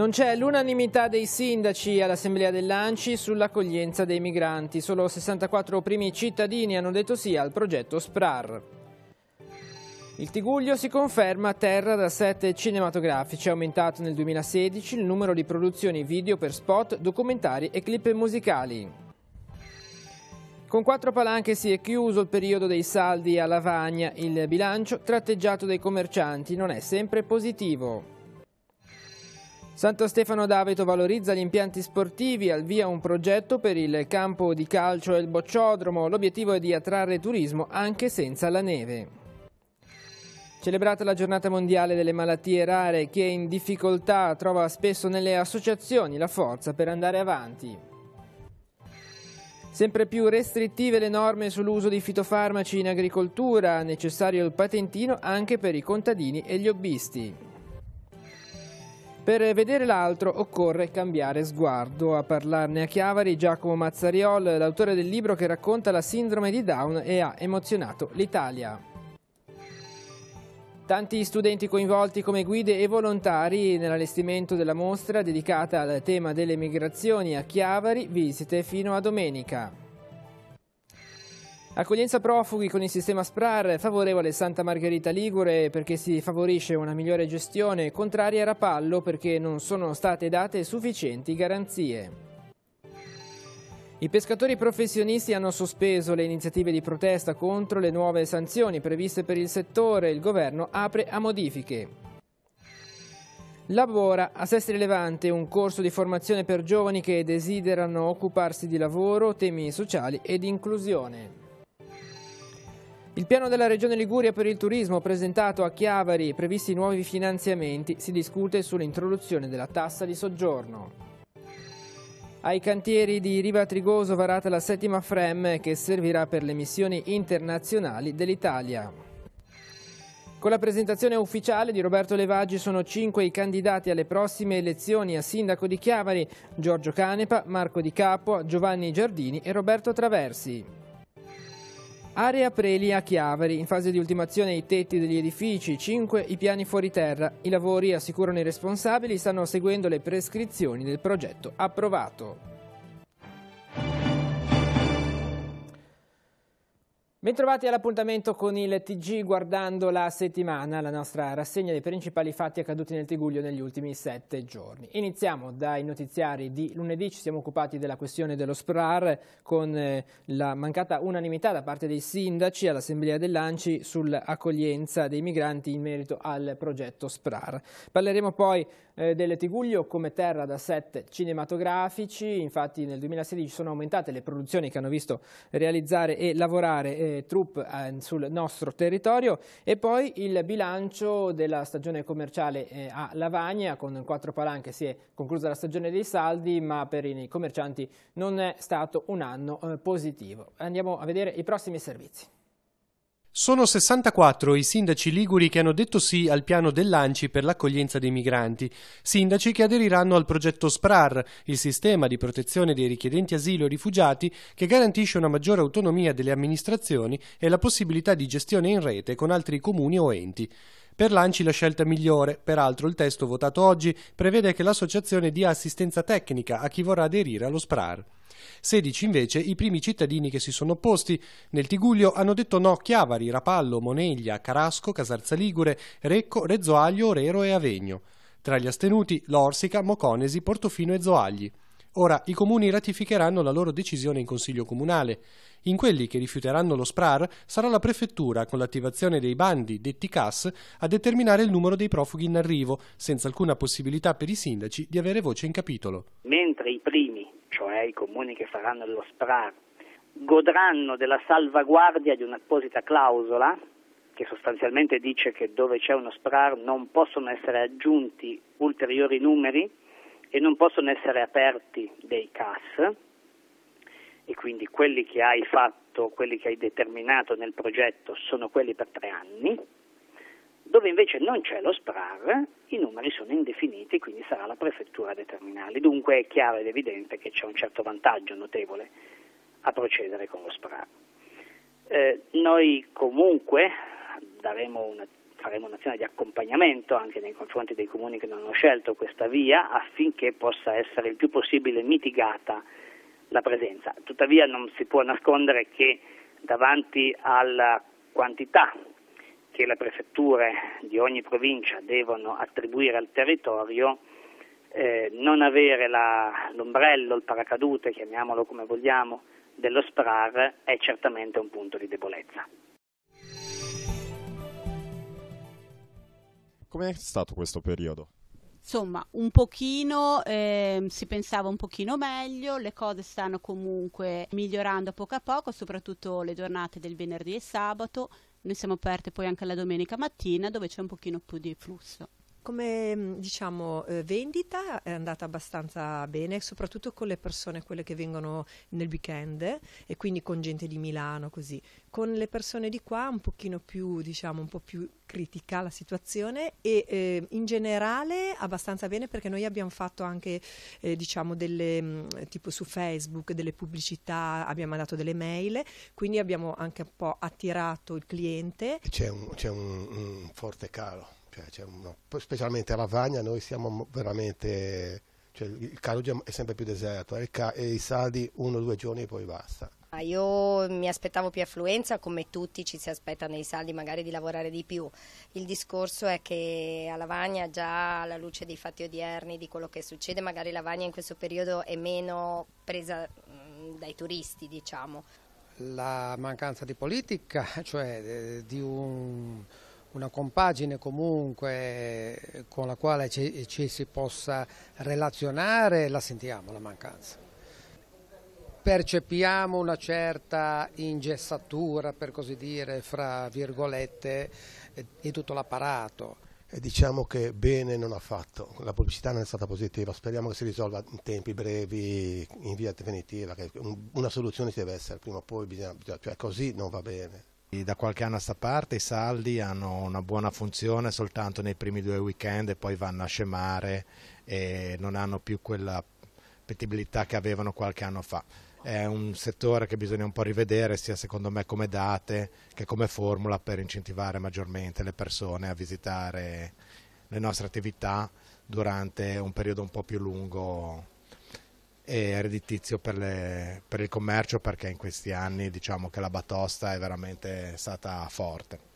Non c'è l'unanimità dei sindaci all'Assemblea del Lanci sull'accoglienza dei migranti. Solo 64 primi cittadini hanno detto sì al progetto SPRAR. Il Tiguglio si conferma terra da sette cinematografici. È aumentato nel 2016 il numero di produzioni video per spot, documentari e clip musicali. Con quattro palanche si è chiuso il periodo dei saldi a lavagna. Il bilancio tratteggiato dai commercianti non è sempre positivo. Santo Stefano d'Aveto valorizza gli impianti sportivi, al via un progetto per il campo di calcio e il bocciodromo. L'obiettivo è di attrarre turismo anche senza la neve. Celebrata la giornata mondiale delle malattie rare, chi è in difficoltà trova spesso nelle associazioni la forza per andare avanti. Sempre più restrittive le norme sull'uso di fitofarmaci in agricoltura, necessario il patentino anche per i contadini e gli hobbisti. Per vedere l'altro occorre cambiare sguardo. A parlarne a Chiavari Giacomo Mazzariol, l'autore del libro che racconta la sindrome di Down e ha emozionato l'Italia. Tanti studenti coinvolti come guide e volontari nell'allestimento della mostra dedicata al tema delle migrazioni a Chiavari, visite fino a domenica. Accoglienza profughi con il sistema SPRAR, favorevole Santa Margherita Ligure perché si favorisce una migliore gestione, contraria a Rapallo perché non sono state date sufficienti garanzie. I pescatori professionisti hanno sospeso le iniziative di protesta contro le nuove sanzioni previste per il settore, il governo apre a modifiche. Lavora a Sestri Levante un corso di formazione per giovani che desiderano occuparsi di lavoro, temi sociali ed inclusione. Il piano della Regione Liguria per il turismo presentato a Chiavari, previsti nuovi finanziamenti, si discute sull'introduzione della tassa di soggiorno. Ai cantieri di Riva Trigoso varata la settima FREM che servirà per le missioni internazionali dell'Italia. Con la presentazione ufficiale di Roberto Levaggi sono cinque i candidati alle prossime elezioni a sindaco di Chiavari, Giorgio Canepa, Marco Di Capua, Giovanni Giardini e Roberto Traversi. Area Preli a Chiavari, in fase di ultimazione i tetti degli edifici, 5 i piani fuori terra. I lavori, assicurano i responsabili, stanno seguendo le prescrizioni del progetto approvato. Bentrovati all'appuntamento con il TG guardando la settimana, la nostra rassegna dei principali fatti accaduti nel Tiguglio negli ultimi sette giorni. Iniziamo dai notiziari di lunedì, ci siamo occupati della questione dello SPRAR con eh, la mancata unanimità da parte dei sindaci all'Assemblea dell'Anci sull'accoglienza dei migranti in merito al progetto SPRAR. Parleremo poi eh, del Tiguglio come terra da set cinematografici, infatti nel 2016 sono aumentate le produzioni che hanno visto realizzare e lavorare eh, troupe eh, sul nostro territorio e poi il bilancio della stagione commerciale eh, a Lavagna con quattro palanche si è conclusa la stagione dei saldi ma per i commercianti non è stato un anno eh, positivo. Andiamo a vedere i prossimi servizi. Sono 64 i sindaci liguri che hanno detto sì al piano dell'ANCI per l'accoglienza dei migranti, sindaci che aderiranno al progetto SPRAR, il sistema di protezione dei richiedenti asilo e rifugiati che garantisce una maggiore autonomia delle amministrazioni e la possibilità di gestione in rete con altri comuni o enti. Per l'ANCI la scelta migliore, peraltro il testo votato oggi prevede che l'associazione dia assistenza tecnica a chi vorrà aderire allo SPRAR. 16 invece i primi cittadini che si sono opposti. Nel Tiguglio hanno detto no Chiavari, Rapallo, Moneglia, Carasco, Casarza Ligure, Recco, Rezzoaglio, Orero e Avegno. Tra gli astenuti Lorsica, Moconesi, Portofino e Zoagli. Ora i comuni ratificheranno la loro decisione in Consiglio Comunale. In quelli che rifiuteranno lo SPRAR sarà la Prefettura, con l'attivazione dei bandi, detti CAS, a determinare il numero dei profughi in arrivo, senza alcuna possibilità per i sindaci di avere voce in capitolo. Mentre i primi, cioè i comuni che faranno lo SPRAR, godranno della salvaguardia di un'apposita clausola che sostanzialmente dice che dove c'è uno SPRAR non possono essere aggiunti ulteriori numeri, e non possono essere aperti dei CAS e quindi quelli che hai fatto, quelli che hai determinato nel progetto sono quelli per tre anni, dove invece non c'è lo SPRAR i numeri sono indefiniti, quindi sarà la prefettura a determinarli. Dunque è chiaro ed evidente che c'è un certo vantaggio notevole a procedere con lo SPRAR. Eh, noi comunque daremo una faremo un'azione di accompagnamento anche nei confronti dei comuni che non hanno scelto questa via affinché possa essere il più possibile mitigata la presenza. Tuttavia non si può nascondere che davanti alla quantità che le prefetture di ogni provincia devono attribuire al territorio, eh, non avere la, l'ombrello, il paracadute, chiamiamolo come vogliamo, dello SPRAR è certamente un punto di debolezza. com'è stato questo periodo? Insomma, un pochino eh, si pensava un pochino meglio, le cose stanno comunque migliorando a poco a poco, soprattutto le giornate del venerdì e sabato. Noi siamo aperte poi anche la domenica mattina dove c'è un pochino più di flusso come mm, diciamo, eh, vendita è andata abbastanza bene, soprattutto con le persone, quelle che vengono nel weekend e quindi con gente di Milano così. Con le persone di qua un pochino più, diciamo, un po' più critica la situazione e eh, in generale abbastanza bene perché noi abbiamo fatto anche eh, diciamo delle mm, tipo su Facebook delle pubblicità, abbiamo mandato delle mail, quindi abbiamo anche un po' attirato il cliente. C'è un, c'è un, un forte calo. Cioè, cioè, no, specialmente a Lavagna noi siamo veramente cioè, il Carugia è sempre più deserto eh, e i saldi uno o due giorni e poi basta io mi aspettavo più affluenza, come tutti ci si aspettano nei saldi magari di lavorare di più. Il discorso è che a Lavagna già alla luce dei fatti odierni, di quello che succede, magari Lavagna in questo periodo è meno presa dai turisti, diciamo. La mancanza di politica, cioè eh, di un una compagine comunque eh, con la quale ci, ci, si possa relazionare, la sentiamo la mancanza. Percepiamo una certa ingessatura, per così dire, fra virgolette, eh, di tutto l'apparato. diciamo che bene non ha fatto, la pubblicità non è stata positiva, speriamo che si risolva in tempi brevi, in via definitiva, che una soluzione ci deve essere prima o poi, bisogna, cioè, cioè così non va bene. Da qualche anno a sta parte i saldi hanno una buona funzione soltanto nei primi due weekend e poi vanno a scemare e non hanno più quella appetibilità che avevano qualche anno fa. È un settore che bisogna un po' rivedere sia secondo me come date che come formula per incentivare maggiormente le persone a visitare le nostre attività durante un periodo un po' più lungo e redditizio per, le, per il commercio perché in questi anni diciamo che la batosta è veramente stata forte.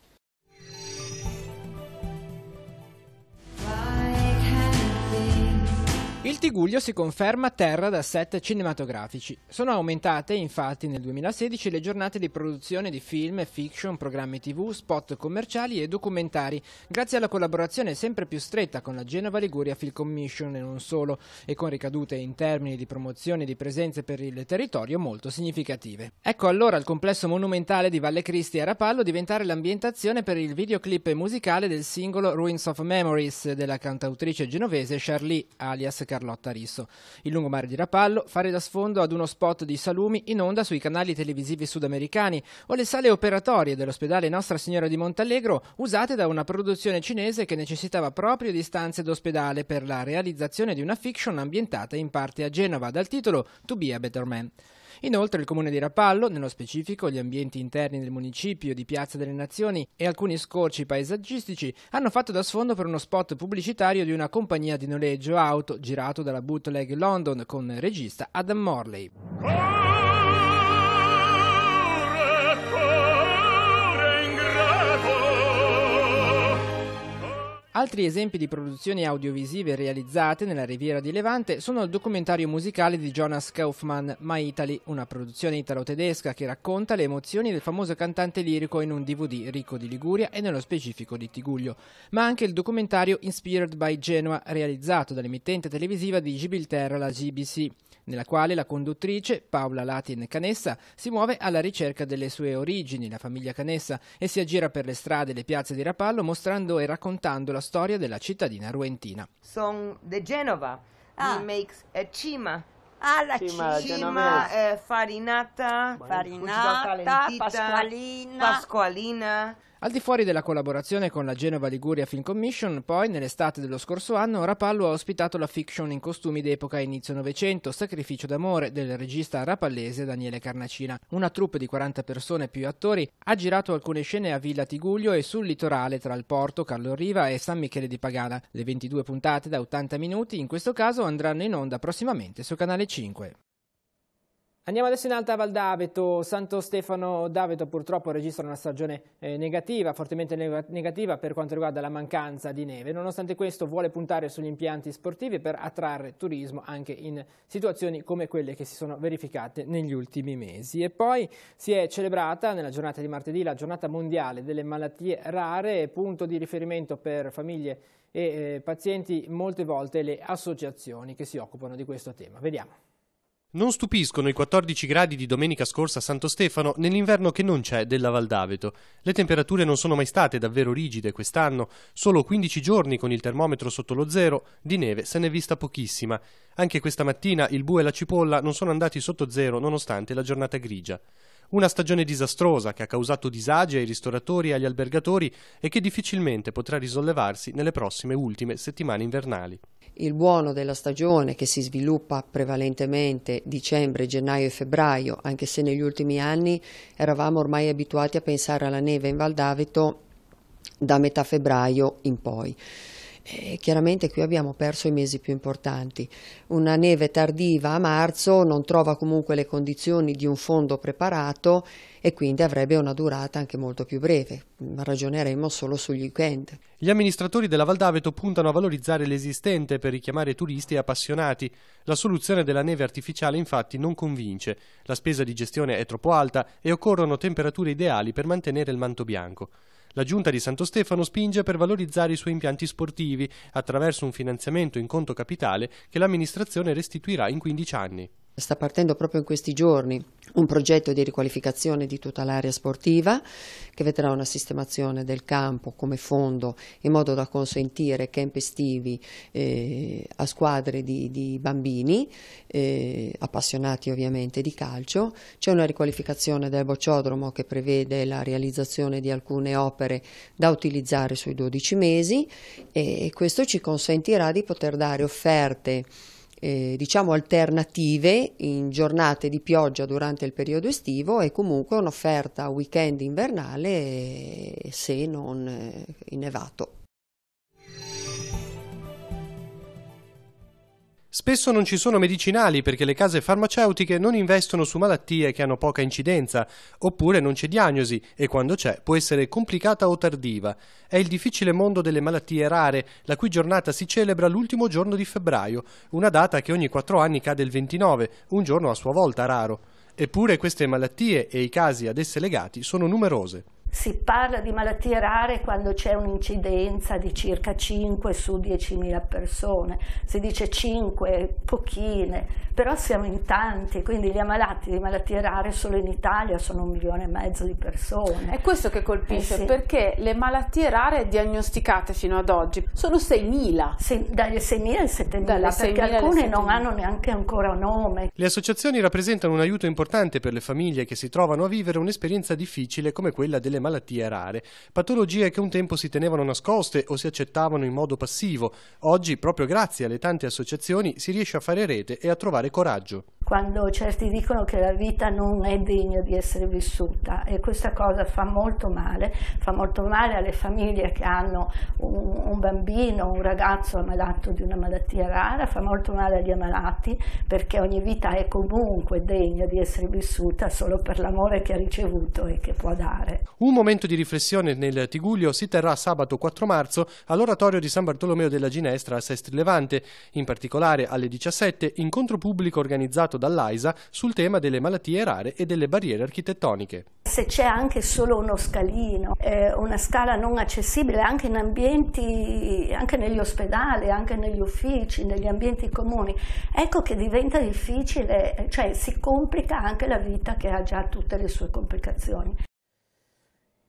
Il Tiguglio si conferma terra da set cinematografici. Sono aumentate infatti nel 2016 le giornate di produzione di film, fiction, programmi tv, spot commerciali e documentari, grazie alla collaborazione sempre più stretta con la Genova Liguria Film Commission e non solo, e con ricadute in termini di promozione e di presenze per il territorio molto significative. Ecco allora il complesso monumentale di Valle Cristi a Rapallo diventare l'ambientazione per il videoclip musicale del singolo Ruins of Memories della cantautrice genovese Charlie alias Car- Carlotta Risso. Il lungomare di Rapallo fare da sfondo ad uno spot di salumi in onda sui canali televisivi sudamericani o le sale operatorie dell'ospedale Nostra Signora di Montallegro usate da una produzione cinese che necessitava proprio di stanze d'ospedale per la realizzazione di una fiction ambientata in parte a Genova dal titolo To Be a Better Man. Inoltre il comune di Rapallo, nello specifico gli ambienti interni del municipio di Piazza delle Nazioni e alcuni scorci paesaggistici, hanno fatto da sfondo per uno spot pubblicitario di una compagnia di noleggio auto girato dalla bootleg London con regista Adam Morley. Oh! Altri esempi di produzioni audiovisive realizzate nella Riviera di Levante sono il documentario musicale di Jonas Kaufmann, My Italy, una produzione italo-tedesca che racconta le emozioni del famoso cantante lirico in un DVD ricco di Liguria e nello specifico di Tiguglio, ma anche il documentario Inspired by Genoa, realizzato dall'emittente televisiva di Gibilterra, la GBC nella quale la conduttrice Paola Latin Canessa si muove alla ricerca delle sue origini, la famiglia Canessa, e si aggira per le strade e le piazze di Rapallo mostrando e raccontando la storia della cittadina ruentina. Sono di Genova. Ah. We make a cima. Ah, la cima, cima eh, farinata, farinata, pasqualina, pasqualina al di fuori della collaborazione con la Genova Liguria Film Commission, poi, nell'estate dello scorso anno, Rapallo ha ospitato la fiction in costumi d'epoca inizio Novecento, Sacrificio d'amore, del regista rapallese Daniele Carnacina. Una troupe di 40 persone più attori ha girato alcune scene a Villa Tiguglio e sul litorale tra il Porto, Carlo Riva e San Michele di Pagana. Le 22 puntate da 80 minuti in questo caso andranno in onda prossimamente su Canale 5. Andiamo adesso in Alta Val d'Aveto, Santo Stefano d'Aveto purtroppo registra una stagione eh, negativa, fortemente negativa per quanto riguarda la mancanza di neve, nonostante questo vuole puntare sugli impianti sportivi per attrarre turismo anche in situazioni come quelle che si sono verificate negli ultimi mesi. E poi si è celebrata nella giornata di martedì la giornata mondiale delle malattie rare, punto di riferimento per famiglie e eh, pazienti molte volte le associazioni che si occupano di questo tema. Vediamo. Non stupiscono i 14 gradi di domenica scorsa a Santo Stefano nell'inverno che non c'è della Valdaveto. Le temperature non sono mai state davvero rigide quest'anno, solo 15 giorni con il termometro sotto lo zero, di neve se n'è vista pochissima. Anche questa mattina il bue e la cipolla non sono andati sotto zero nonostante la giornata grigia. Una stagione disastrosa che ha causato disagi ai ristoratori e agli albergatori e che difficilmente potrà risollevarsi nelle prossime ultime settimane invernali. Il buono della stagione che si sviluppa prevalentemente dicembre, gennaio e febbraio, anche se negli ultimi anni eravamo ormai abituati a pensare alla neve in Val d'Aveto da metà febbraio in poi. Eh, chiaramente qui abbiamo perso i mesi più importanti. Una neve tardiva a marzo non trova comunque le condizioni di un fondo preparato e quindi avrebbe una durata anche molto più breve. Ragioneremo solo sugli weekend. Gli amministratori della Valdaveto puntano a valorizzare l'esistente per richiamare turisti e appassionati. La soluzione della neve artificiale infatti non convince. La spesa di gestione è troppo alta e occorrono temperature ideali per mantenere il manto bianco. La giunta di Santo Stefano spinge per valorizzare i suoi impianti sportivi attraverso un finanziamento in conto capitale che l'amministrazione restituirà in 15 anni. Sta partendo proprio in questi giorni un progetto di riqualificazione di tutta l'area sportiva che vedrà una sistemazione del campo come fondo in modo da consentire camp estivi eh, a squadre di, di bambini, eh, appassionati ovviamente di calcio. C'è una riqualificazione del bocciodromo che prevede la realizzazione di alcune opere da utilizzare sui 12 mesi e questo ci consentirà di poter dare offerte eh, diciamo alternative in giornate di pioggia durante il periodo estivo e comunque un'offerta weekend invernale eh, se non eh, innevato. Spesso non ci sono medicinali perché le case farmaceutiche non investono su malattie che hanno poca incidenza, oppure non c'è diagnosi e quando c'è può essere complicata o tardiva. È il difficile mondo delle malattie rare, la cui giornata si celebra l'ultimo giorno di febbraio, una data che ogni quattro anni cade il 29, un giorno a sua volta raro. Eppure queste malattie e i casi ad esse legati sono numerose. Si parla di malattie rare quando c'è un'incidenza di circa 5 su 10.000 persone, si dice 5, pochine, però siamo in tanti, quindi gli ammalati di malattie rare solo in Italia sono un milione e mezzo di persone. È questo che colpisce, eh sì. perché le malattie rare diagnosticate fino ad oggi sono 6.000. Sì, dalle 6.000 al 7.000, perché alcune non hanno neanche ancora nome. Le associazioni rappresentano un aiuto importante per le famiglie che si trovano a vivere un'esperienza difficile come quella delle malattie malattie rare, patologie che un tempo si tenevano nascoste o si accettavano in modo passivo. Oggi, proprio grazie alle tante associazioni, si riesce a fare rete e a trovare coraggio quando certi dicono che la vita non è degna di essere vissuta e questa cosa fa molto male, fa molto male alle famiglie che hanno un, un bambino, un ragazzo ammalato di una malattia rara, fa molto male agli ammalati perché ogni vita è comunque degna di essere vissuta solo per l'amore che ha ricevuto e che può dare. Un momento di riflessione nel Tiguglio si terrà sabato 4 marzo all'oratorio di San Bartolomeo della Ginestra a Sestri Levante, in particolare alle 17 incontro pubblico organizzato pubblicato dall'AISA sul tema delle malattie rare e delle barriere architettoniche. Se c'è anche solo uno scalino, eh, una scala non accessibile anche in ambienti, anche negli ospedali, anche negli uffici, negli ambienti comuni, ecco che diventa difficile, cioè si complica anche la vita che ha già tutte le sue complicazioni.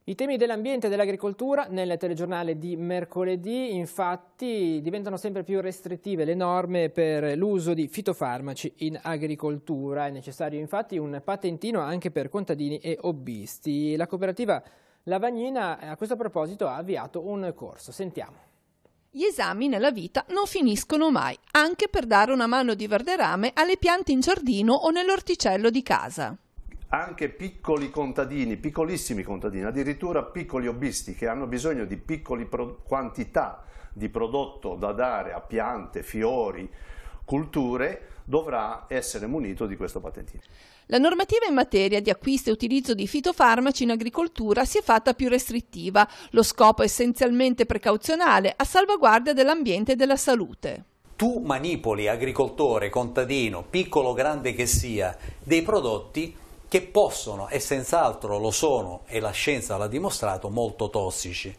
I temi dell'ambiente e dell'agricoltura nel telegiornale di mercoledì infatti diventano sempre più restrittive le norme per l'uso di fitofarmaci in agricoltura. È necessario infatti un patentino anche per contadini e hobbisti. La cooperativa Lavagnina a questo proposito ha avviato un corso. Sentiamo. Gli esami nella vita non finiscono mai, anche per dare una mano di verderame alle piante in giardino o nell'orticello di casa anche piccoli contadini, piccolissimi contadini, addirittura piccoli hobbisti che hanno bisogno di piccole quantità di prodotto da dare a piante, fiori, culture, dovrà essere munito di questo patentino. La normativa in materia di acquisto e utilizzo di fitofarmaci in agricoltura si è fatta più restrittiva. Lo scopo è essenzialmente precauzionale, a salvaguardia dell'ambiente e della salute tu manipoli, agricoltore, contadino, piccolo o grande che sia, dei prodotti che possono, e senz'altro lo sono, e la scienza l'ha dimostrato, molto tossici.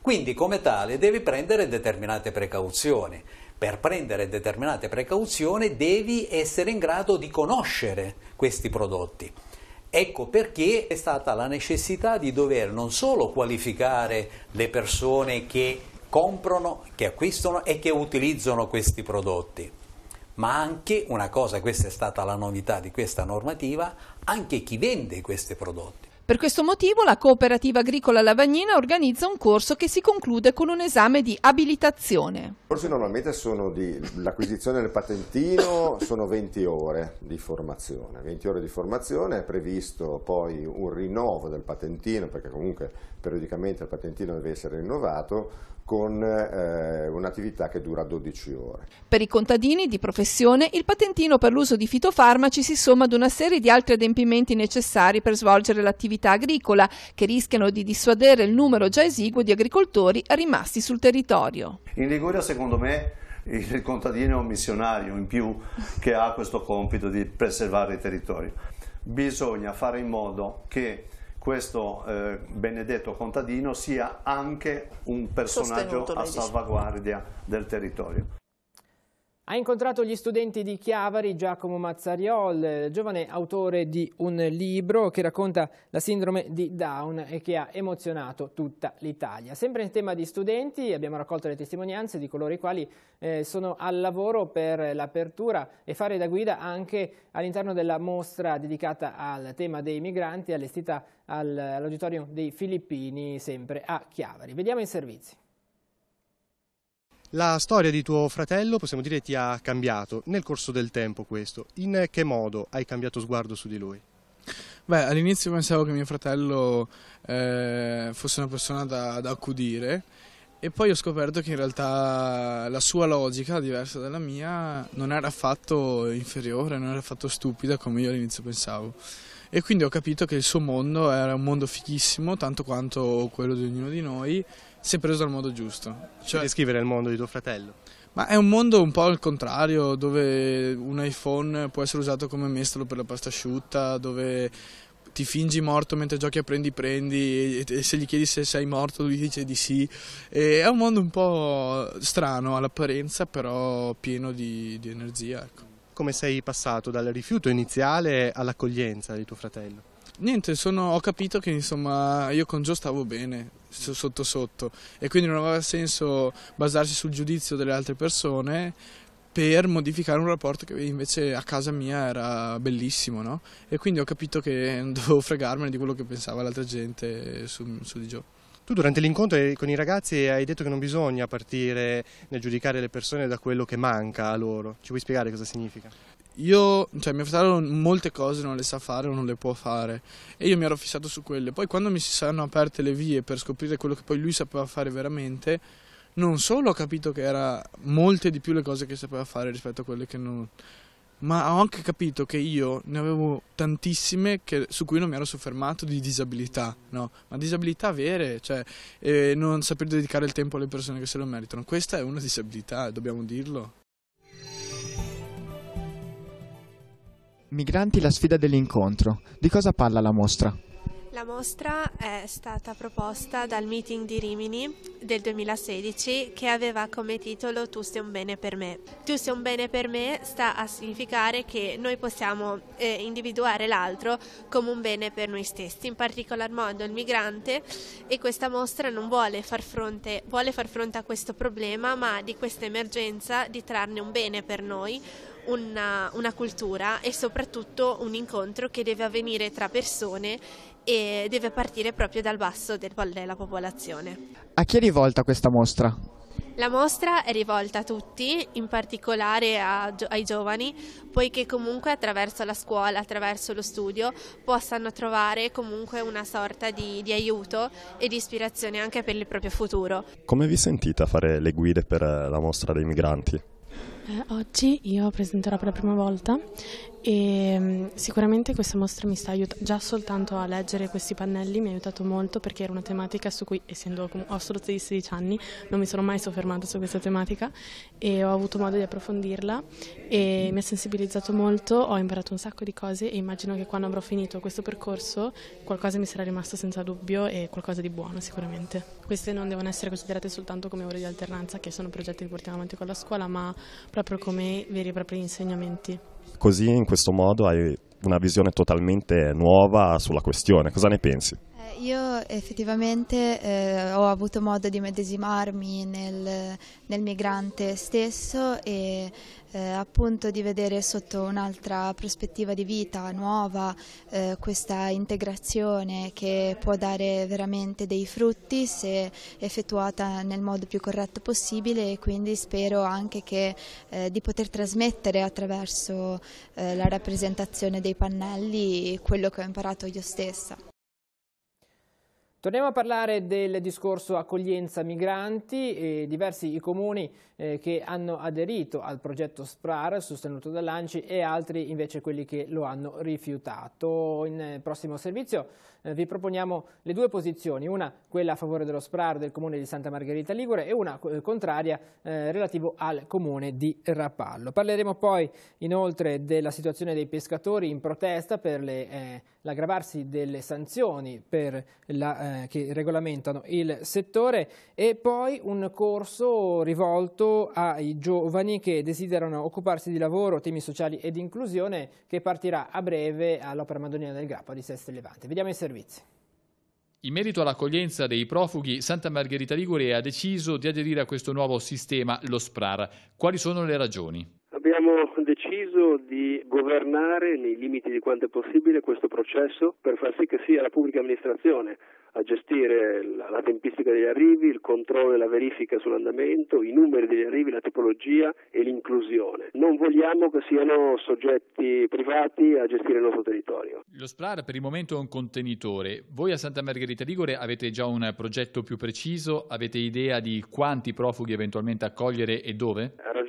Quindi come tale devi prendere determinate precauzioni. Per prendere determinate precauzioni devi essere in grado di conoscere questi prodotti. Ecco perché è stata la necessità di dover non solo qualificare le persone che comprano, che acquistano e che utilizzano questi prodotti, ma anche una cosa, questa è stata la novità di questa normativa, anche chi vende questi prodotti. Per questo motivo la cooperativa agricola Lavagnina organizza un corso che si conclude con un esame di abilitazione. I corsi normalmente sono di l'acquisizione del patentino, sono 20 ore di formazione. 20 ore di formazione è previsto poi un rinnovo del patentino, perché comunque periodicamente il patentino deve essere rinnovato, con eh, un'attività che dura 12 ore. Per i contadini di professione il patentino per l'uso di fitofarmaci si somma ad una serie di altri adempimenti necessari per svolgere l'attività attività agricola che rischiano di dissuadere il numero già esiguo di agricoltori rimasti sul territorio. In Liguria secondo me il contadino è un missionario in più che ha questo compito di preservare i territori. Bisogna fare in modo che questo eh, benedetto contadino sia anche un personaggio a salvaguardia del territorio. Ha incontrato gli studenti di Chiavari Giacomo Mazzariol, giovane autore di un libro che racconta la sindrome di Down e che ha emozionato tutta l'Italia. Sempre in tema di studenti abbiamo raccolto le testimonianze di coloro i quali eh, sono al lavoro per l'apertura e fare da guida anche all'interno della mostra dedicata al tema dei migranti allestita all'auditorium dei Filippini sempre a Chiavari. Vediamo i servizi. La storia di tuo fratello possiamo dire ti ha cambiato nel corso del tempo questo. In che modo hai cambiato sguardo su di lui? Beh, all'inizio pensavo che mio fratello eh, fosse una persona da, da accudire e poi ho scoperto che in realtà la sua logica, diversa dalla mia, non era affatto inferiore, non era affatto stupida come io all'inizio pensavo. E quindi ho capito che il suo mondo era un mondo fichissimo, tanto quanto quello di ognuno di noi, se preso al modo giusto. Cioè, descrivere il mondo di tuo fratello? Ma è un mondo un po' al contrario, dove un iPhone può essere usato come mestolo per la pasta asciutta, dove ti fingi morto mentre giochi a prendi prendi e, se gli chiedi se sei morto lui dice di sì e è un mondo un po' strano all'apparenza però pieno di, di energia ecco. come sei passato dal rifiuto iniziale all'accoglienza di tuo fratello? Niente, sono, ho capito che insomma io con Gio stavo bene sotto sotto e quindi non aveva senso basarsi sul giudizio delle altre persone per modificare un rapporto che invece a casa mia era bellissimo, no? E quindi ho capito che dovevo fregarmene di quello che pensava l'altra gente su, su di Joe. Tu durante l'incontro con i ragazzi hai detto che non bisogna partire nel giudicare le persone da quello che manca a loro. Ci puoi spiegare cosa significa? io, cioè mio fratello molte cose non le sa fare o non le può fare e io mi ero fissato su quelle. Poi quando mi si saranno aperte le vie per scoprire quello che poi lui sapeva fare veramente, non solo ho capito che era molte di più le cose che sapeva fare rispetto a quelle che non... Ma ho anche capito che io ne avevo tantissime che, su cui non mi ero soffermato di disabilità, no? Ma disabilità vere, cioè eh, non saper dedicare il tempo alle persone che se lo meritano. Questa è una disabilità, dobbiamo dirlo. Migranti la sfida dell'incontro. Di cosa parla la mostra? La mostra è stata proposta dal meeting di Rimini del 2016 che aveva come titolo Tu sei un bene per me. Tu sei un bene per me sta a significare che noi possiamo eh, individuare l'altro come un bene per noi stessi, in particolar modo il migrante e questa mostra non vuole far fronte, vuole far fronte a questo problema ma di questa emergenza di trarne un bene per noi, una, una cultura e soprattutto un incontro che deve avvenire tra persone e deve partire proprio dal basso del, della popolazione. A chi è rivolta questa mostra? La mostra è rivolta a tutti, in particolare a, ai giovani, poiché comunque attraverso la scuola, attraverso lo studio, possano trovare comunque una sorta di, di aiuto e di ispirazione anche per il proprio futuro. Come vi sentite a fare le guide per eh, la mostra dei migranti? Eh, oggi io presenterò per la prima volta e mm, sicuramente questa mostra mi sta aiutando, già soltanto a leggere questi pannelli mi ha aiutato molto perché era una tematica su cui, essendo ho solo 16 anni, non mi sono mai soffermata su questa tematica e ho avuto modo di approfondirla e mi ha sensibilizzato molto, ho imparato un sacco di cose e immagino che quando avrò finito questo percorso qualcosa mi sarà rimasto senza dubbio e qualcosa di buono sicuramente. Queste non devono essere considerate soltanto come ore di alternanza, che sono progetti che portiamo avanti con la scuola, ma proprio come veri e propri insegnamenti. Così in questo modo hai una visione totalmente nuova sulla questione. Cosa ne pensi? Eh, io effettivamente eh, ho avuto modo di medesimarmi nel, nel migrante stesso e eh, appunto di vedere sotto un'altra prospettiva di vita nuova eh, questa integrazione che può dare veramente dei frutti se effettuata nel modo più corretto possibile e quindi spero anche che, eh, di poter trasmettere attraverso eh, la rappresentazione dei pannelli quello che ho imparato io stessa. Torniamo a parlare del discorso accoglienza migranti, eh, diversi i comuni eh, che hanno aderito al progetto SPRAR sostenuto da Lanci e altri invece quelli che lo hanno rifiutato. In eh, prossimo servizio eh, vi proponiamo le due posizioni, una quella a favore dello SPRAR del comune di Santa Margherita Ligure e una eh, contraria relativo al comune di Rapallo. Parleremo poi inoltre della situazione dei pescatori in protesta per l'aggravarsi delle sanzioni per la eh, che regolamentano il settore e poi un corso rivolto ai giovani che desiderano occuparsi di lavoro, temi sociali ed inclusione che partirà a breve all'Opera Madonnina del Grappa di Seste Levante. Vediamo i servizi. In merito all'accoglienza dei profughi, Santa Margherita Ligure ha deciso di aderire a questo nuovo sistema, lo SPRAR. Quali sono le ragioni? Abbiamo deciso di governare nei limiti di quanto è possibile questo processo per far sì che sia la pubblica amministrazione a gestire la, la, tempistica degli arrivi, il controllo e la verifica sull'andamento, i numeri degli arrivi, la tipologia e l'inclusione. Non vogliamo che siano soggetti privati a gestire il nostro territorio. Lo SPLAR per il momento è un contenitore. Voi a Santa Margherita Ligure avete già un progetto più preciso? Avete idea di quanti profughi eventualmente accogliere e dove? Era eh,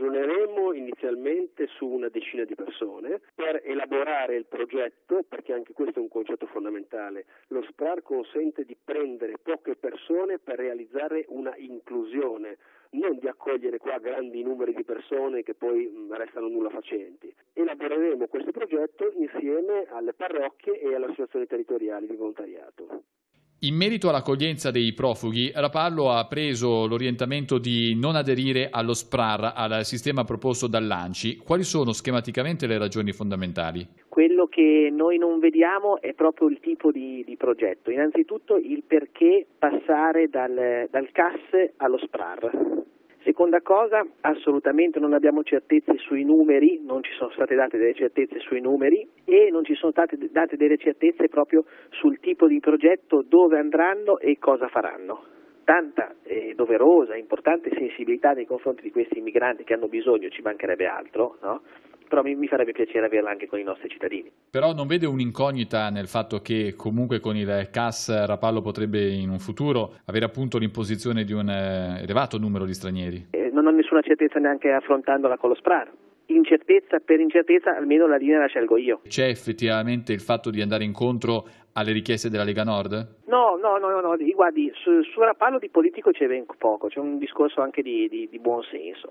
inizialmente su una decina di persone per elaborare il progetto, perché anche questo è un concetto fondamentale. Lo SPRAR consente di prendere poche persone per realizzare una inclusione, non di accogliere qua grandi numeri di persone che poi mm, restano nulla facenti. Elaboreremo questo progetto insieme alle parrocchie e alle associazioni territoriali di volontariato. In merito all'accoglienza dei profughi, Rapallo ha preso l'orientamento di non aderire allo SPRAR, al sistema proposto dall'ANCI. Quali sono schematicamente le ragioni fondamentali? Quello che noi non vediamo è proprio il tipo di, di progetto. Innanzitutto il perché passare dal, dal CAS allo SPRAR Seconda cosa, assolutamente non abbiamo certezze sui numeri, non ci sono state date delle certezze sui numeri e non ci sono state date delle certezze proprio sul tipo di progetto, dove andranno e cosa faranno. Tanta e eh, doverosa, importante sensibilità nei confronti di questi migranti che hanno bisogno, ci mancherebbe altro, no? però mi, mi, farebbe piacere averla anche con i nostri cittadini. Però non vede un'incognita nel fatto che comunque con il CAS Rapallo potrebbe in un futuro avere appunto l'imposizione di un eh, elevato numero di stranieri? Eh, non ho nessuna certezza neanche affrontandola con lo SPRAR incertezza per incertezza almeno la linea la scelgo io. C'è effettivamente il fatto di andare incontro alle richieste della Lega Nord? No, no, no, no, no. guardi, sul su Rapallo di politico c'è ben poco, c'è un discorso anche di, di, di buon senso.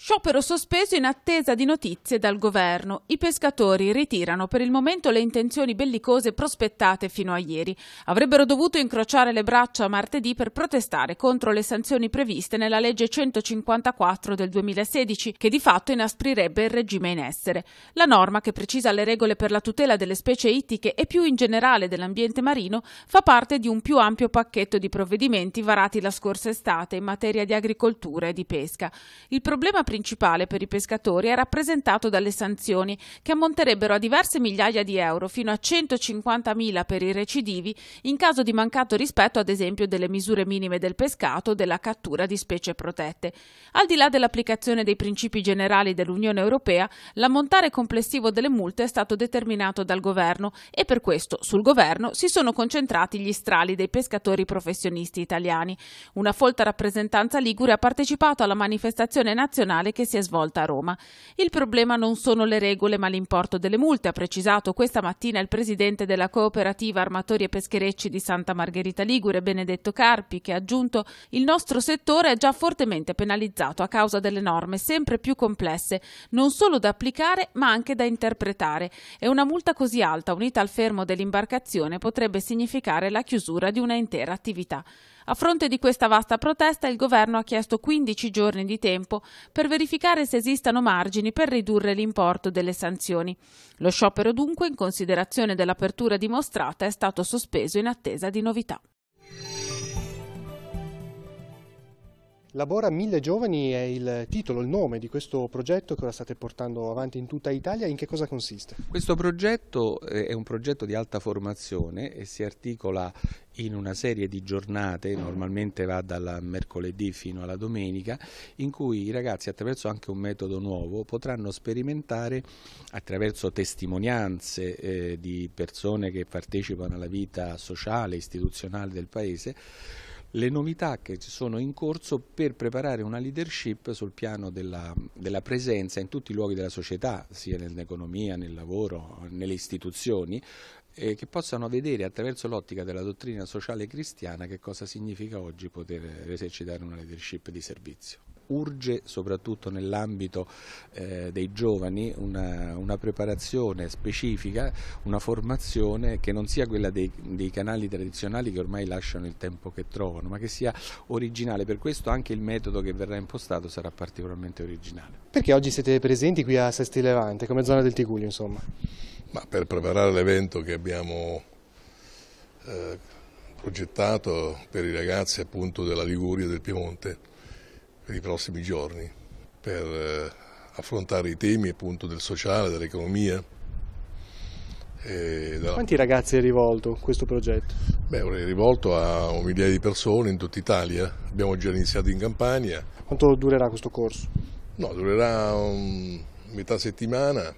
Sciopero sospeso in attesa di notizie dal governo. I pescatori ritirano per il momento le intenzioni bellicose prospettate fino a ieri. Avrebbero dovuto incrociare le braccia martedì per protestare contro le sanzioni previste nella legge 154 del 2016, che di fatto inasprirebbe il regime in essere. La norma, che precisa le regole per la tutela delle specie ittiche e più in generale dell'ambiente marino, fa parte di un più ampio pacchetto di provvedimenti varati la scorsa estate in materia di agricoltura e di pesca. Il problema principale per i pescatori è rappresentato dalle sanzioni, che ammonterebbero a diverse migliaia di euro, fino a 150.000 per i recidivi, in caso di mancato rispetto ad esempio delle misure minime del pescato o della cattura di specie protette. Al di là dell'applicazione dei principi generali dell'Unione Europea, l'ammontare complessivo delle multe è stato determinato dal governo e per questo sul governo si sono concentrati gli strali dei pescatori professionisti italiani. Una folta rappresentanza ligure ha partecipato alla manifestazione nazionale nazionale che si è svolta a Roma. Il problema non sono le regole ma l'importo delle multe, ha precisato questa mattina il presidente della cooperativa Armatori e Pescherecci di Santa Margherita Ligure, Benedetto Carpi, che ha aggiunto il nostro settore è già fortemente penalizzato a causa delle norme sempre più complesse, non solo da applicare ma anche da interpretare e una multa così alta unita al fermo dell'imbarcazione potrebbe significare la chiusura di una intera attività. A fronte di questa vasta protesta, il governo ha chiesto 15 giorni di tempo per verificare se esistano margini per ridurre l'importo delle sanzioni. Lo sciopero dunque, in considerazione dell'apertura dimostrata, è stato sospeso in attesa di novità. Labora Mille Giovani è il titolo, il nome di questo progetto che ora state portando avanti in tutta Italia. In che cosa consiste? Questo progetto eh, è un progetto di alta formazione e si articola in una serie di giornate, normalmente va dal mercoledì fino alla domenica, in cui i ragazzi attraverso anche un metodo nuovo potranno sperimentare attraverso testimonianze eh, di persone che partecipano alla vita sociale, istituzionale del Paese, le novità che ci sono in corso per preparare una leadership sul piano della, della presenza in tutti i luoghi della società, sia nell'economia, nel lavoro, nelle istituzioni, eh, che possano vedere attraverso l'ottica della dottrina sociale cristiana che cosa significa oggi poter esercitare una leadership di servizio urge soprattutto nell'ambito eh, dei giovani una, una, preparazione specifica, una formazione che non sia quella dei, dei, canali tradizionali che ormai lasciano il tempo che trovano, ma che sia originale, per questo anche il metodo che verrà impostato sarà particolarmente originale. Perché oggi siete presenti qui a Sesti Levante, come zona del Tiguglio insomma? Ma per preparare l'evento che abbiamo eh, progettato per i ragazzi appunto della Liguria e del Piemonte per i prossimi giorni, per eh, affrontare i temi appunto del sociale, dell'economia. Della... Quanti ragazzi è rivolto questo progetto? Beh, è rivolto a un migliaio di persone in tutta Italia, abbiamo già iniziato in Campania. Quanto durerà questo corso? No, durerà un... metà settimana,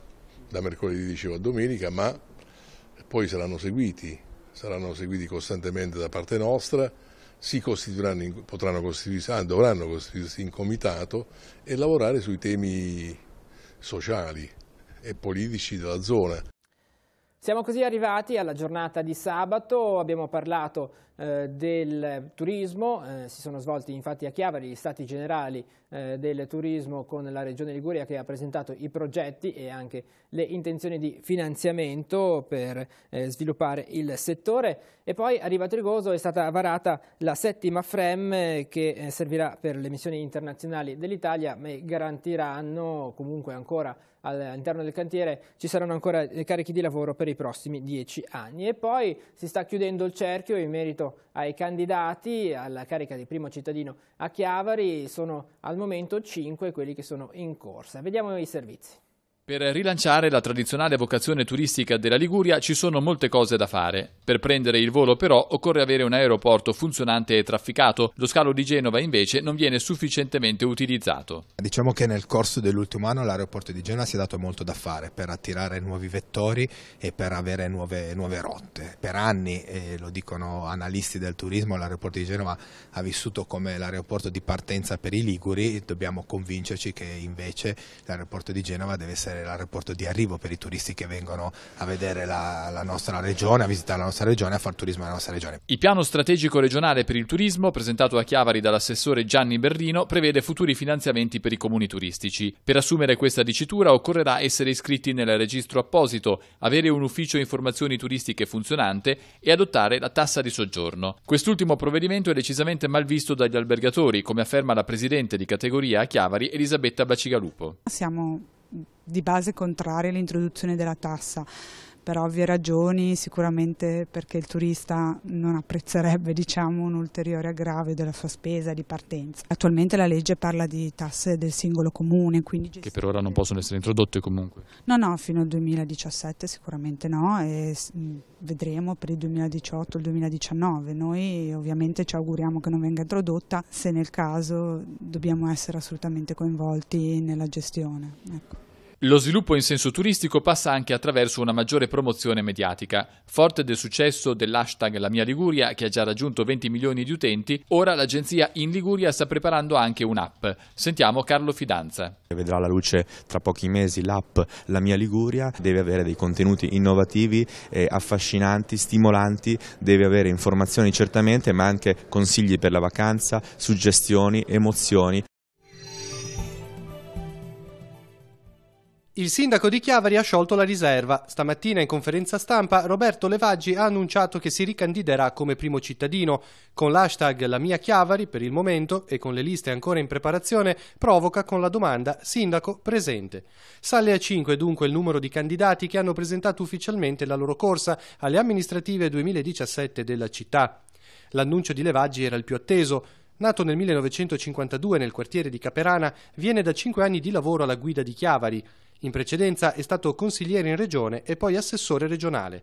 da mercoledì dicevo a domenica, ma poi saranno seguiti, saranno seguiti costantemente da parte nostra in, potranno costituirsi, ah, dovranno costituirsi in comitato e lavorare sui temi sociali e politici della zona. Siamo così arrivati alla giornata di sabato, abbiamo parlato eh, del turismo, eh, si sono svolti infatti a Chiavari gli stati generali eh, del turismo con la Regione Liguria che ha presentato i progetti e anche le intenzioni di finanziamento per sviluppare il settore e poi a Riva Trigoso è stata varata la settima FREM che servirà per le missioni internazionali dell'Italia e garantiranno comunque ancora all'interno del cantiere ci saranno ancora carichi di lavoro per i prossimi dieci anni e poi si sta chiudendo il cerchio in merito ai candidati alla carica di primo cittadino a Chiavari, sono al momento 5 quelli che sono in corsa. Vediamo i servizi. Per rilanciare la tradizionale vocazione turistica della Liguria ci sono molte cose da fare. Per prendere il volo però occorre avere un aeroporto funzionante e trafficato. Lo scalo di Genova invece non viene sufficientemente utilizzato. Diciamo che nel corso dell'ultimo anno l'aeroporto di Genova si è dato molto da fare per attirare nuovi vettori e per avere nuove, nuove rotte. Per anni, eh, lo dicono analisti del turismo, l'aeroporto di Genova ha vissuto come l'aeroporto di partenza per i Liguri. Dobbiamo convincerci che invece l'aeroporto di Genova deve essere è l'aeroporto di arrivo per i turisti che vengono a vedere la, la nostra regione, a visitare la nostra regione, a fare turismo nella nostra regione. Il piano strategico regionale per il turismo, presentato a Chiavari dall'assessore Gianni Berrino, prevede futuri finanziamenti per i comuni turistici. Per assumere questa dicitura occorrerà essere iscritti nel registro apposito, avere un ufficio informazioni turistiche funzionante e adottare la tassa di soggiorno. Quest'ultimo provvedimento è decisamente mal visto dagli albergatori, come afferma la presidente di categoria a Chiavari Elisabetta Bacigalupo. Siamo di base contraria all'introduzione della tassa per ovvie ragioni, sicuramente perché il turista non apprezzerebbe diciamo, un ulteriore aggravio della sua spesa di partenza. Attualmente la legge parla di tasse del singolo comune. Gestite... Che per ora non possono essere introdotte comunque? No, no, fino al 2017 sicuramente no e mm, vedremo per il 2018 il 2019. Noi ovviamente ci auguriamo che non venga introdotta, se nel caso dobbiamo essere assolutamente coinvolti nella gestione. Ecco. Lo sviluppo in senso turistico passa anche attraverso una maggiore promozione mediatica. Forte del successo dell'hashtag La mia Liguria, che ha già raggiunto 20 milioni di utenti, ora l'agenzia In Liguria sta preparando anche un'app. Sentiamo Carlo Fidanza. Vedrà la luce tra pochi mesi l'app La mia Liguria, deve avere dei contenuti innovativi, eh, affascinanti, stimolanti, deve avere informazioni certamente, ma anche consigli per la vacanza, suggestioni, emozioni. Il sindaco di Chiavari ha sciolto la riserva. Stamattina in conferenza stampa Roberto Levaggi ha annunciato che si ricandiderà come primo cittadino. Con l'hashtag La mia Chiavari per il momento e con le liste ancora in preparazione provoca con la domanda Sindaco presente. Sale a 5 dunque il numero di candidati che hanno presentato ufficialmente la loro corsa alle amministrative 2017 della città. L'annuncio di Levaggi era il più atteso. Nato nel 1952 nel quartiere di Caperana, viene da 5 anni di lavoro alla guida di Chiavari. In precedenza è stato consigliere in regione e poi assessore regionale.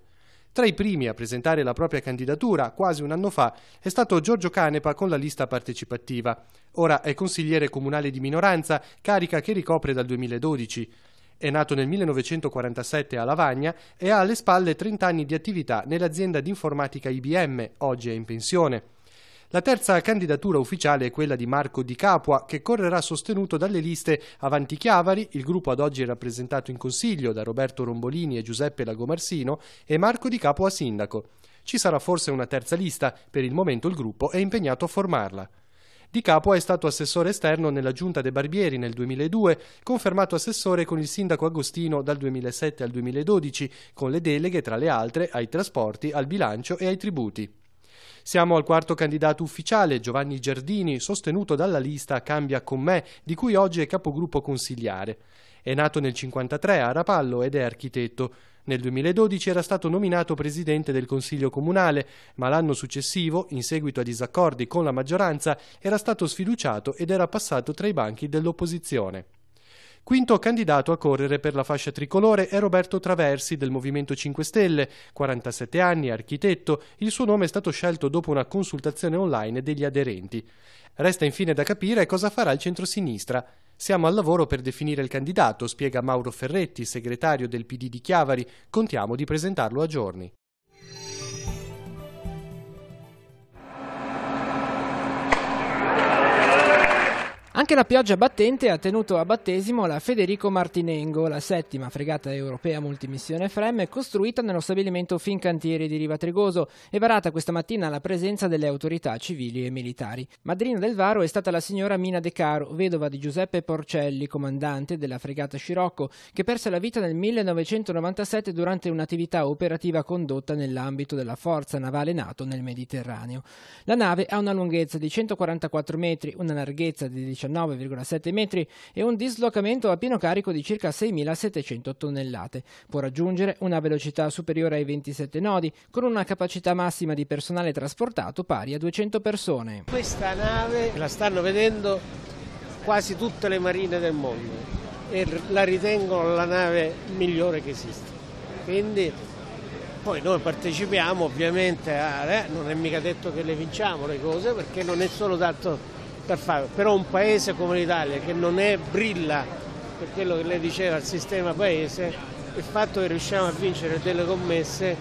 Tra i primi a presentare la propria candidatura, quasi un anno fa, è stato Giorgio Canepa con la lista partecipativa. Ora è consigliere comunale di minoranza, carica che ricopre dal 2012. È nato nel 1947 a Lavagna e ha alle spalle 30 anni di attività nell'azienda di informatica IBM, oggi è in pensione. La terza candidatura ufficiale è quella di Marco Di Capua, che correrà sostenuto dalle liste Avanti Chiavari, il gruppo ad oggi è rappresentato in Consiglio da Roberto Rombolini e Giuseppe Lagomarsino, e Marco Di Capua sindaco. Ci sarà forse una terza lista, per il momento il gruppo è impegnato a formarla. Di Capua è stato assessore esterno nella Giunta De Barbieri nel 2002, confermato assessore con il sindaco Agostino dal 2007 al 2012, con le deleghe tra le altre ai trasporti, al bilancio e ai tributi. Siamo al quarto candidato ufficiale, Giovanni Giardini, sostenuto dalla lista Cambia con me, di cui oggi è capogruppo consigliare. È nato nel 1953 a Rapallo ed è architetto. Nel 2012 era stato nominato presidente del Consiglio comunale, ma l'anno successivo, in seguito a disaccordi con la maggioranza, era stato sfiduciato ed era passato tra i banchi dell'opposizione. Quinto candidato a correre per la fascia tricolore è Roberto Traversi del Movimento 5 Stelle, 47 anni, architetto, il suo nome è stato scelto dopo una consultazione online degli aderenti. Resta infine da capire cosa farà il centrosinistra. Siamo al lavoro per definire il candidato, spiega Mauro Ferretti, segretario del PD di Chiavari, contiamo di presentarlo a giorni. Anche la pioggia battente ha tenuto a battesimo la Federico Martinengo, la settima fregata europea multimissione FREM costruita nello stabilimento Fincantieri di Riva Tregoso e varata questa mattina alla presenza delle autorità civili e militari. Madrina del Varo è stata la signora Mina De Caro, vedova di Giuseppe Porcelli, comandante della fregata Scirocco, che perse la vita nel 1997 durante un'attività operativa condotta nell'ambito della forza navale NATO nel Mediterraneo. La nave ha una lunghezza di 144 metri, una larghezza di 17 19,7 metri e un dislocamento a pieno carico di circa 6.700 tonnellate. Può raggiungere una velocità superiore ai 27 nodi, con una capacità massima di personale trasportato pari a 200 persone. Questa nave la stanno vedendo quasi tutte le marine del mondo e la ritengono la nave migliore che esiste. Quindi poi noi partecipiamo ovviamente a, eh, non è mica detto che le vinciamo le cose perché non è solo dato da fare. Però un paese come l'Italia che non è brilla per quello che lei diceva il sistema paese, il fatto che riusciamo a vincere delle commesse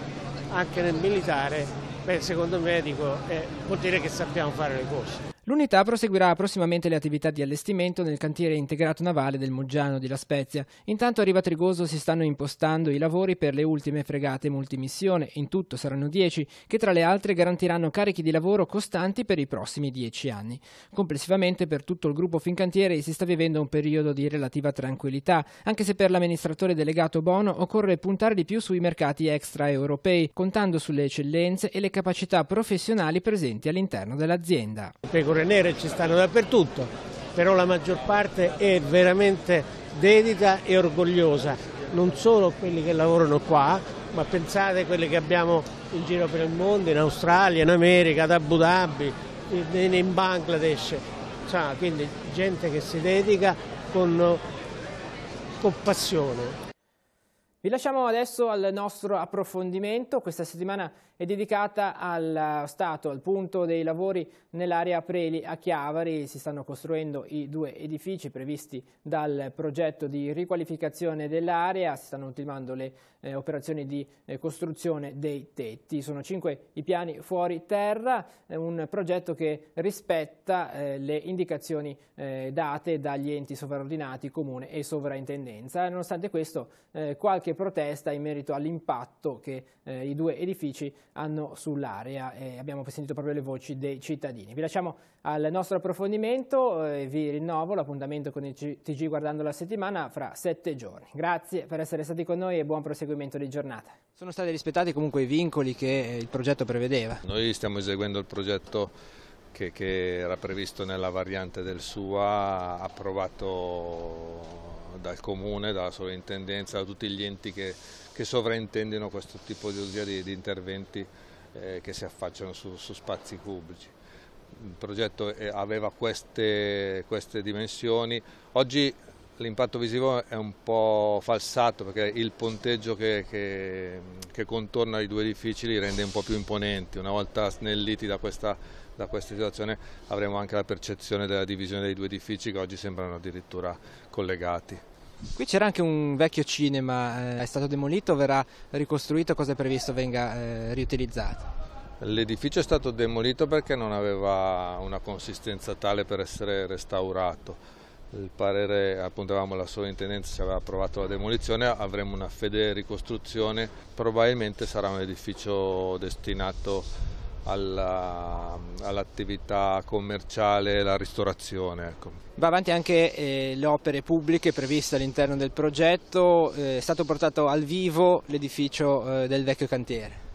anche nel militare, beh, secondo me dico, eh, vuol dire che sappiamo fare le cose. L'unità proseguirà prossimamente le attività di allestimento nel cantiere integrato navale del Moggiano di La Spezia. Intanto a Riva Trigoso si stanno impostando i lavori per le ultime fregate multimissione, in tutto saranno 10, che tra le altre garantiranno carichi di lavoro costanti per i prossimi 10 anni. Complessivamente per tutto il gruppo Fincantieri si sta vivendo un periodo di relativa tranquillità, anche se per l'amministratore delegato Bono occorre puntare di più sui mercati extraeuropei, contando sulle eccellenze e le capacità professionali presenti all'interno dell'azienda figure nere ci stanno dappertutto, però la maggior parte è veramente dedita e orgogliosa, non solo quelli che lavorano qua, ma pensate quelli che abbiamo in giro per il mondo, in Australia, in America, ad Abu Dhabi, in Bangladesh, cioè, quindi gente che si dedica con, con passione. Vi lasciamo adesso al nostro approfondimento. Questa settimana è dedicata al stato, al punto dei lavori nell'area Preli a Chiavari. Si stanno costruendo i due edifici previsti dal progetto di riqualificazione dell'area, si stanno ultimando le eh, operazioni di eh, costruzione dei tetti. Sono cinque i piani fuori terra, eh, un progetto che rispetta eh, le indicazioni eh, date dagli enti sovraordinati, comune e sovrintendenza. Nonostante questo eh, qualche protesta in merito all'impatto che i due edifici hanno sull'area e abbiamo sentito proprio le voci dei cittadini. Vi lasciamo al nostro approfondimento eh, e vi rinnovo l'appuntamento con il TG guardando la settimana fra sette giorni. Grazie per essere stati con noi e buon proseguimento di giornata. Sono stati rispettati comunque i vincoli che eh, il progetto prevedeva? Noi stiamo eseguendo il progetto che, che era previsto nella variante del SUA approvato dal comune, dalla sovrintendenza, da tutti gli enti che che sovraintendono questo tipo di, di interventi eh, che si affacciano su, su, spazi pubblici. Il progetto eh, aveva queste, queste dimensioni, oggi l'impatto visivo è un po' falsato perché il ponteggio che, che, che, contorna i due edifici li rende un po' più imponenti, una volta snelliti da questa, da questa situazione avremo anche la percezione della divisione dei due edifici che oggi sembrano addirittura collegati. Qui c'era anche un vecchio cinema, eh, è stato demolito, verrà ricostruito, cosa è previsto venga eh, riutilizzato? L'edificio è stato demolito perché non aveva una consistenza tale per essere restaurato. Il parere, appunto avevamo la sovrintendenza, si aveva approvato la demolizione, avremo una fede ricostruzione, probabilmente sarà un edificio destinato alla, all'attività commerciale e alla ristorazione. Ecco. Va avanti anche eh, le opere pubbliche previste all'interno del progetto, eh, è stato portato al vivo l'edificio eh, del vecchio cantiere.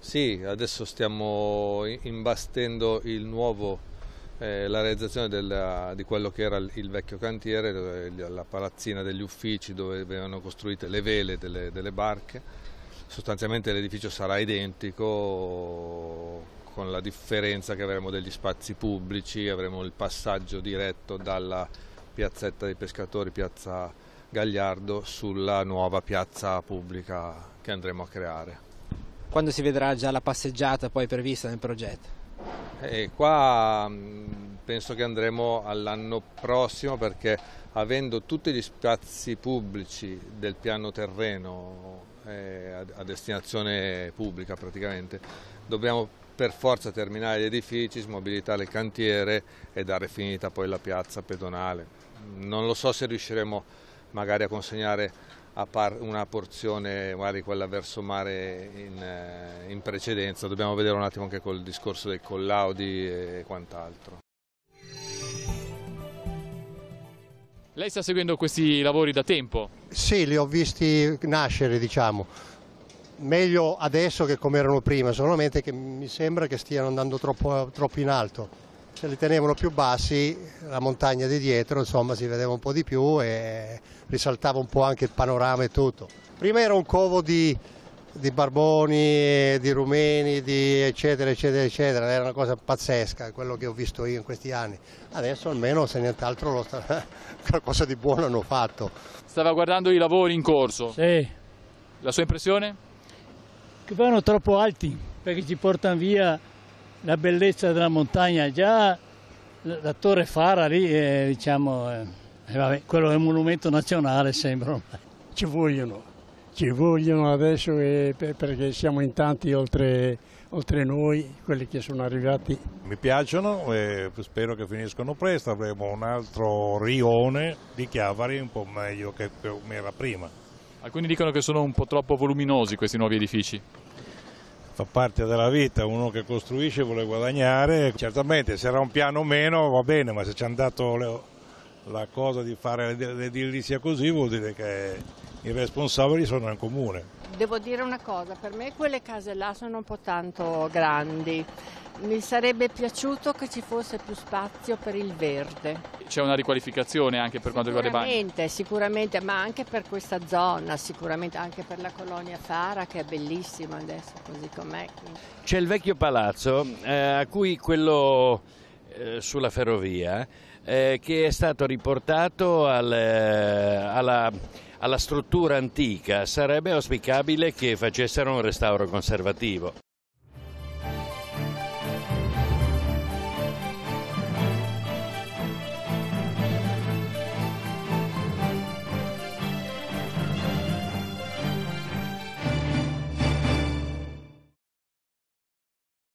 Sì, adesso stiamo imbastendo il nuovo eh, la realizzazione della, di quello che era il vecchio cantiere, la palazzina degli uffici dove venivano costruite le vele delle, delle barche sostanzialmente l'edificio sarà identico con la differenza che avremo degli spazi pubblici, avremo il passaggio diretto dalla piazzetta dei pescatori, piazza Gagliardo, sulla nuova piazza pubblica che andremo a creare. Quando si vedrà già la passeggiata poi prevista nel progetto? E qua mm, penso che andremo all'anno prossimo perché avendo tutti gli spazi pubblici del piano terreno eh, a destinazione pubblica praticamente. Dobbiamo per forza terminare gli edifici, smobilitare il cantiere e dare finita poi la piazza pedonale. Non lo so se riusciremo magari a consegnare a una porzione, magari quella verso mare in, eh, in precedenza, dobbiamo vedere un attimo anche col discorso dei collaudi e quant'altro. Lei sta seguendo questi lavori da tempo? Sì, li ho visti nascere, diciamo. Meglio adesso che come erano prima, solamente che mi sembra che stiano andando troppo, troppo in alto. Se li tenevano più bassi, la montagna di dietro, insomma, si vedeva un po' di più e risaltava un po' anche il panorama e tutto. Prima era un covo di di barboni, di rumeni, di eccetera, eccetera, eccetera. Era una cosa pazzesca quello che ho visto io in questi anni. Adesso almeno se nient'altro sta... qualcosa di buono hanno fatto. Stava guardando i lavori in corso? Sì. La sua impressione? Che vanno troppo alti perché ci portano via la bellezza della montagna. Già la torre Fara lì, è, eh, diciamo, Eh, vabbè, quello è un monumento nazionale sembra. Ci vogliono ci vogliono adesso e, perché siamo in tanti oltre, oltre, noi, quelli che sono arrivati. Mi piacciono e spero che finiscono presto, avremo un altro rione di Chiavari un po' meglio che come era prima. Alcuni dicono che sono un po' troppo voluminosi questi nuovi edifici. Fa parte della vita, uno che costruisce vuole guadagnare, certamente se era un piano o meno va bene, ma se ci hanno dato la cosa di fare le sia così vuol dire che i responsabili sono in comune. Devo dire una cosa, per me quelle case là sono un po' tanto grandi. Mi sarebbe piaciuto che ci fosse più spazio per il verde. C'è una riqualificazione anche per quanto riguarda i bagni? Sicuramente, sicuramente, ma anche per questa zona, sicuramente anche per la colonia Fara che è bellissima adesso così com'è. C'è il vecchio palazzo eh, a cui quello eh, sulla ferrovia eh, che è stato riportato al, eh, alla, alla struttura antica. Sarebbe auspicabile che facessero un restauro conservativo.